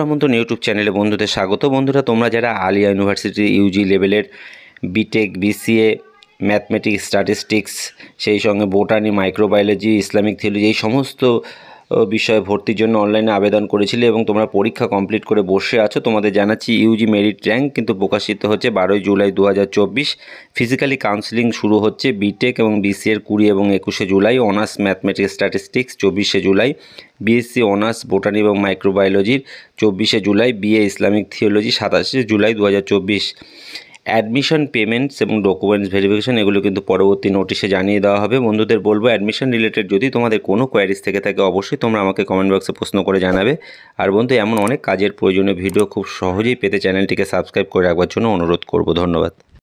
রামন্তন YouTube চ্যানেলে বন্ধুদের স্বাগত বন্ধুরা তোমরা যারা আলিয়া ইউনিভার্সিটি ইউজি লেভেলের বিটেক বিসিএ ম্যাথমেটিক্স স্ট্যাটিস্টিক্স সেই সঙ্গে বোটানি মাইক্রোবায়োলজি ইসলামিক থিওলজি এই সমস্ত বিষয়ে ভর্তির জন্য অনলাইনে আবেদন করেছিলে এবং তোমরা পরীক্ষা কমপ্লিট করে বসে আছো তোমাদের জানাচ্ছি ইউজি মেরিট র্যাঙ্ক কিন্তু প্রকাশিত হচ্ছে বারোই জুলাই দু ফিজিক্যালি কাউন্সিলিং শুরু হচ্ছে বিটেক এবং বিসিএর কুড়ি এবং একুশে জুলাই অনার্স ম্যাথমেটিক্স স্ট্যাটিস্টিক্স চব্বিশে জুলাই বিএসসি অনার্স বোটানি এবং মাইক্রোবায়োলজির চব্বিশে জুলাই বিএ ইসলামিক থিওলজি সাতাশে জুলাই দু অ্যাডমিশন পেমেন্টস এবং ডকুমেন্টস ভেরিফিকেশন এগুলো কিন্তু পরবর্তী নোটিশে জানিয়ে দেওয়া হবে বন্ধুদের বলবো অ্যাডমিশন রিলেটেড যদি তোমাদের কোনো কোয়ারিজ থেকে থাকে অবশ্যই তোমরা আমাকে কমেন্ট বক্সে প্রশ্ন করে জানাবে আর বন্ধু এমন অনেক কাজের প্রয়োজনীয় ভিডিও খুব সহজেই পেতে চ্যানেলটিকে সাবস্ক্রাইব করে রাখবার জন্য অনুরোধ করব ধন্যবাদ